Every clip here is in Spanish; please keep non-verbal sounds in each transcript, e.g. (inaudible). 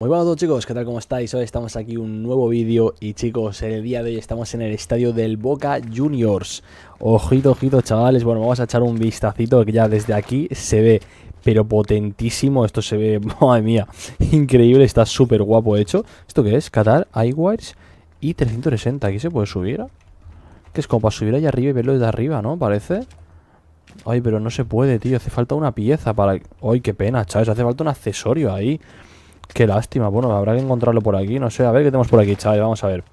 Muy buenas a todos chicos, ¿qué tal? ¿Cómo estáis? Hoy estamos aquí un nuevo vídeo y chicos, el día de hoy estamos en el estadio del Boca Juniors. Ojito, ojito chavales, bueno, vamos a echar un vistacito que ya desde aquí se ve, pero potentísimo, esto se ve, (laughs) madre mía, increíble, está súper guapo hecho. ¿Esto qué es? Qatar, iWires y 360, ¿aquí se puede subir? ¿eh? Que es como para subir allá arriba y verlo desde arriba, ¿no? Parece... Ay, pero no se puede, tío, hace falta una pieza para... Ay, qué pena, chavales, hace falta un accesorio ahí Qué lástima. Bueno, habrá que encontrarlo por aquí. No sé, a ver qué tenemos por aquí, chavales, Vamos a ver.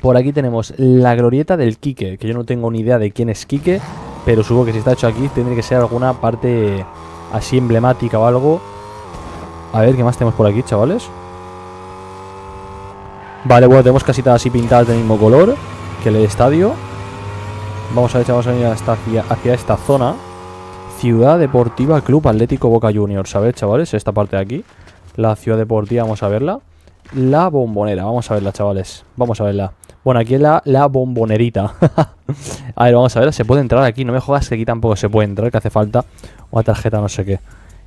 Por aquí tenemos la glorieta del Quique, que yo no tengo ni idea de quién es Quique, pero supongo que si está hecho aquí Tendría que ser alguna parte así emblemática o algo. A ver, ¿qué más tenemos por aquí, chavales? Vale, bueno, tenemos casitas así pintadas del mismo color que el estadio. Vamos a ver, vamos a ir hasta hacia, esta zona. Ciudad Deportiva Club Atlético Boca Juniors, ver, chavales? Esta parte de aquí la ciudad deportiva, vamos a verla. La bombonera, vamos a verla, chavales. Vamos a verla. Bueno, aquí es la, la bombonerita. (laughs) a ver, vamos a ver, se puede entrar aquí. No me jodas que aquí tampoco se puede entrar, que hace falta una tarjeta, no sé qué.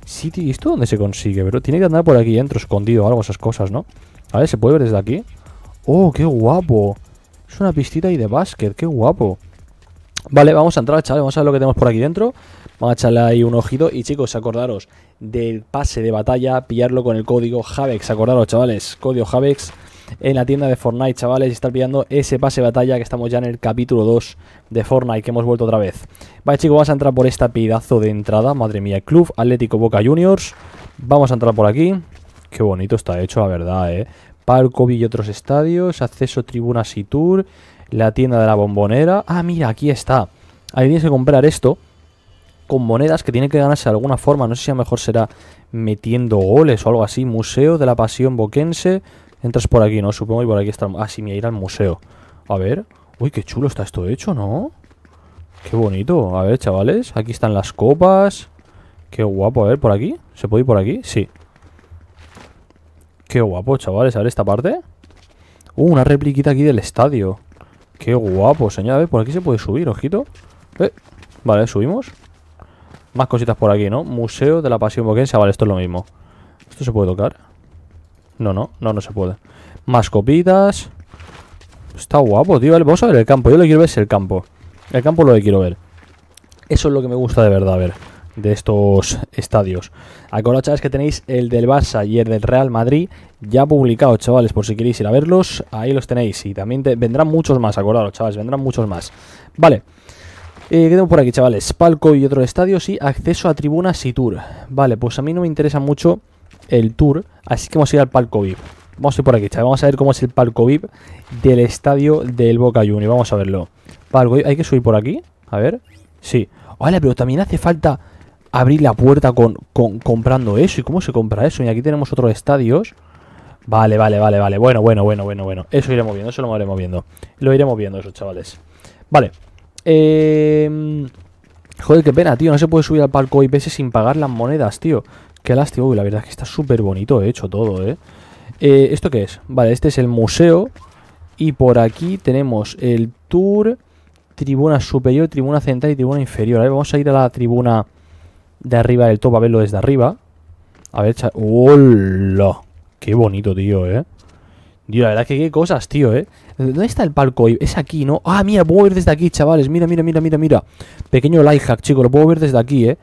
Sí, ¿y esto dónde se consigue, Pero Tiene que andar por aquí dentro, escondido, algo, esas cosas, ¿no? A ver, ¿se puede ver desde aquí? ¡Oh, qué guapo! Es una pistita ahí de básquet, qué guapo. Vale, vamos a entrar, chavales, vamos a ver lo que tenemos por aquí dentro. Vamos a ahí un ojito. Y chicos, acordaros del pase de batalla, pillarlo con el código Javex. Acordaros, chavales, código Javex en la tienda de Fortnite, chavales, y estar pillando ese pase de batalla que estamos ya en el capítulo 2 de Fortnite, que hemos vuelto otra vez. Vale, chicos, vamos a entrar por esta pedazo de entrada, madre mía, Club Atlético Boca Juniors. Vamos a entrar por aquí. Qué bonito está hecho, la verdad, eh. Parco y otros estadios, acceso tribunas y tour, la tienda de la bombonera. Ah, mira, aquí está. Ahí tienes que comprar esto con monedas que tiene que ganarse de alguna forma. No sé si a lo mejor será metiendo goles o algo así. Museo de la Pasión Boquense. Entras por aquí, ¿no? Supongo y por aquí está... Ah, sí, mira, ir al museo. A ver. Uy, qué chulo está esto hecho, ¿no? Qué bonito. A ver, chavales. Aquí están las copas. Qué guapo. A ver, ¿por aquí? ¿Se puede ir por aquí? Sí. Qué guapo, chavales. A ver esta parte. Uh, una repliquita aquí del estadio. Qué guapo, Señores, A ver, por aquí se puede subir, ojito. Eh. Vale, subimos. Más cositas por aquí, ¿no? Museo de la Pasión Boquense. Ah, vale, esto es lo mismo. ¿Esto se puede tocar? No, no, no, no se puede. Más copitas. Está guapo, tío. Vamos a ver el campo. Yo lo quiero ver es el campo. El campo lo que quiero ver. Eso es lo que me gusta de verdad, a ver de estos estadios. Acordaos, chavales, que tenéis el del Barça y el del Real Madrid ya publicado chavales, por si queréis ir a verlos, ahí los tenéis. Y también vendrán muchos más, acordaros, chavales, vendrán muchos más. Vale, eh, ¿Qué tengo por aquí, chavales? Palco y otro estadios y acceso a tribunas y tour. Vale, pues a mí no me interesa mucho el tour, así que vamos a ir al palco VIP. Vamos a ir por aquí, chavales. Vamos a ver cómo es el palco VIP del estadio del Boca Juniors. Vamos a verlo. Palco ¿Hay que subir por aquí? A ver. Sí. Vale, pero también hace falta abrir la puerta con, comprando eso. ¿Y cómo se compra eso? Y aquí tenemos otros estadios. Vale, vale, vale, vale. Bueno, bueno, bueno, bueno, bueno. Eso iremos viendo, eso lo iremos viendo. Lo iremos viendo, esos chavales. Vale, eh, joder, qué pena, tío. No se puede subir al palco IPS sin pagar las monedas, tío. Qué lástima. Uy, la verdad es que está súper bonito hecho todo, ¿eh? ¿eh? ¿Esto qué es? Vale, este es el museo. Y por aquí tenemos el tour, tribuna superior, tribuna central y tribuna inferior. A ver, vamos a ir a la tribuna de arriba del top a verlo desde arriba. A ver, ¡hola! Qué bonito, tío, ¿eh? Dios, la verdad que qué cosas, tío, ¿eh? ¿Dónde está el palco? Es aquí, ¿no? Ah, mira, puedo ver desde aquí, chavales. Mira, mira, mira, mira, mira. Pequeño light hack, chicos, lo puedo ver desde aquí, ¿eh?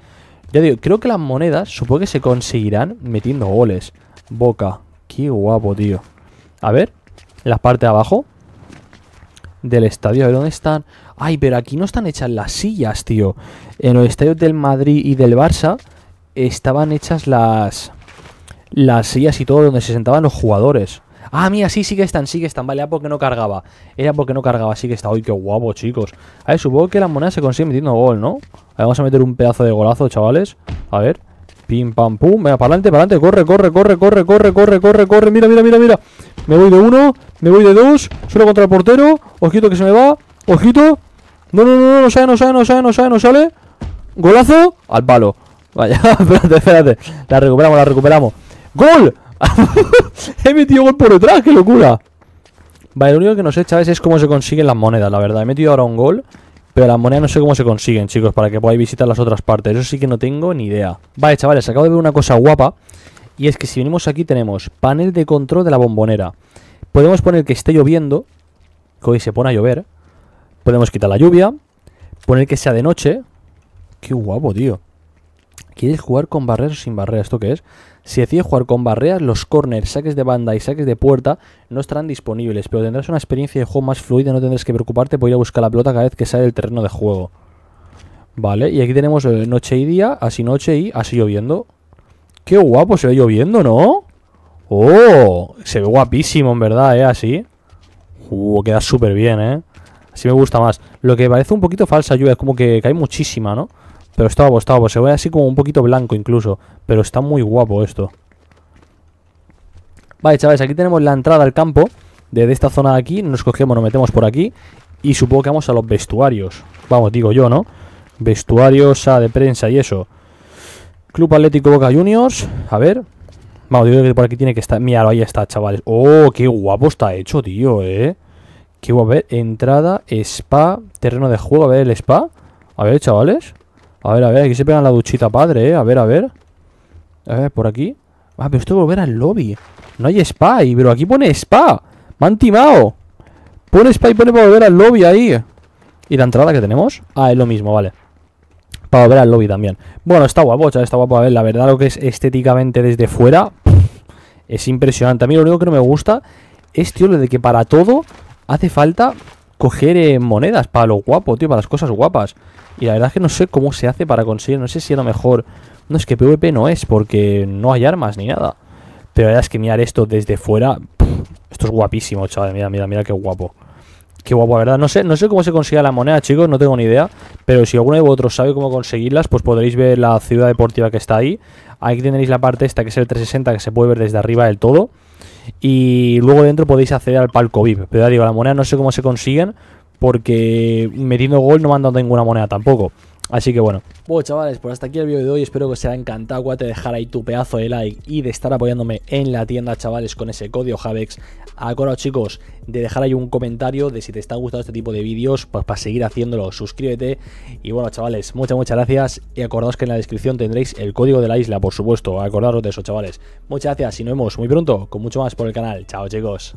Ya digo, creo que las monedas supongo que se conseguirán metiendo goles. Boca. Qué guapo, tío. A ver, la parte de abajo del estadio. A ver, ¿dónde están? Ay, pero aquí no están hechas las sillas, tío. En los estadios del Madrid y del Barça estaban hechas las... Las sillas y todo donde se sentaban los jugadores. Ah, mira, sí, sí que están, sí que están. Vale, era porque no cargaba. Era porque no cargaba, sí que está. Uy, qué guapo, chicos. A ver, supongo que la moneda se consigue metiendo gol, ¿no? A ver, vamos a meter un pedazo de golazo, chavales. A ver. Pim, pam, pum. Venga, para adelante, para adelante. Corre, corre, corre, corre, corre, corre, corre, corre. Mira, mira, mira, mira. Me voy de uno, me voy de dos. Solo contra el portero. Ojito que se me va. Ojito. No, no, no, no, no sale, no sale, no sale, no sale, no sale. Golazo al palo. Vaya, (laughs) espérate, espérate. La recuperamos, la recuperamos. ¡Gol! (laughs) (laughs) He metido gol por detrás, qué locura. Vale, lo único que no sé, chavales, es cómo se consiguen las monedas, la verdad. He metido ahora un gol, pero las monedas no sé cómo se consiguen, chicos, para que podáis visitar las otras partes. Eso sí que no tengo ni idea. Vale, chavales, acabo de ver una cosa guapa. Y es que si venimos aquí tenemos panel de control de la bombonera. Podemos poner que esté lloviendo, que hoy se pone a llover. Podemos quitar la lluvia, poner que sea de noche. Qué guapo, tío. ¿Quieres jugar con barreras o sin barreras? ¿Esto qué es? Si decides jugar con barreras, los corners, saques de banda y saques de puerta no estarán disponibles, pero tendrás una experiencia de juego más fluida, no tendrás que preocuparte por ir a buscar la pelota cada vez que sale del terreno de juego. Vale, y aquí tenemos eh, noche y día, así noche y así lloviendo. ¡Qué guapo! Se ve lloviendo, ¿no? ¡Oh! Se ve guapísimo, en verdad, ¿eh? Así. ¡Uh! Queda súper bien, ¿eh? Así me gusta más. Lo que parece un poquito falsa lluvia es como que cae muchísima, ¿no? Pero está guapo, está Se ve así como un poquito blanco incluso. Pero está muy guapo esto. Vale, chavales, aquí tenemos la entrada al campo. Desde esta zona de aquí nos cogemos, nos metemos por aquí. Y supongo que vamos a los vestuarios. Vamos, digo yo, ¿no? Vestuarios, sala de prensa y eso. Club Atlético Boca Juniors. A ver. Vamos, digo que por aquí tiene que estar. Míralo, ahí está, chavales. Oh, qué guapo está hecho, tío, eh. Qué guapo. A ver, entrada, spa, terreno de juego. A ver el spa. A ver, chavales. A ver, a ver, aquí se pegan la duchita padre, eh A ver, a ver A ver, por aquí Ah, pero esto volver al lobby No hay spa ahí, pero aquí pone spa Me han timado Pone spa y pone para volver al lobby ahí ¿Y la entrada que tenemos? Ah, es lo mismo, vale Para volver al lobby también Bueno, está guapo, chaval, está guapo A ver, la verdad lo que es estéticamente desde fuera Es impresionante A mí lo único que no me gusta Es, tío, lo de que para todo Hace falta coger eh, monedas para lo guapo, tío, para las cosas guapas. Y la verdad es que no sé cómo se hace para conseguir, no sé si a lo mejor... No, es que PvP no es, porque no hay armas ni nada. Pero la verdad es que mirar esto desde fuera... esto es guapísimo, chaval, mira, mira, mira qué guapo. Qué guapo, la verdad. No sé, no sé cómo se consigue la moneda, chicos, no tengo ni idea. Pero si alguno de vosotros sabe cómo conseguirlas, pues podréis ver la ciudad deportiva que está ahí. Ahí tenéis la parte esta que es el 360, que se puede ver desde arriba del todo. Y luego dentro podéis acceder al palco VIP. Pero ya digo, la moneda no sé cómo se consiguen porque metiendo gol no me ninguna moneda tampoco. Así que bueno. Bueno, chavales, pues hasta aquí el vídeo de hoy. Espero que os haya encantado, te dejar ahí tu pedazo de like y de estar apoyándome en la tienda, chavales, con ese código Javex. Acordaos, chicos, de dejar ahí un comentario de si te está gustando este tipo de vídeos, pues para seguir haciéndolo, suscríbete. Y bueno, chavales, muchas, muchas gracias. Y acordaos que en la descripción tendréis el código de la isla, por supuesto. Acordaros de eso, chavales. Muchas gracias y nos vemos muy pronto con mucho más por el canal. Chao, chicos.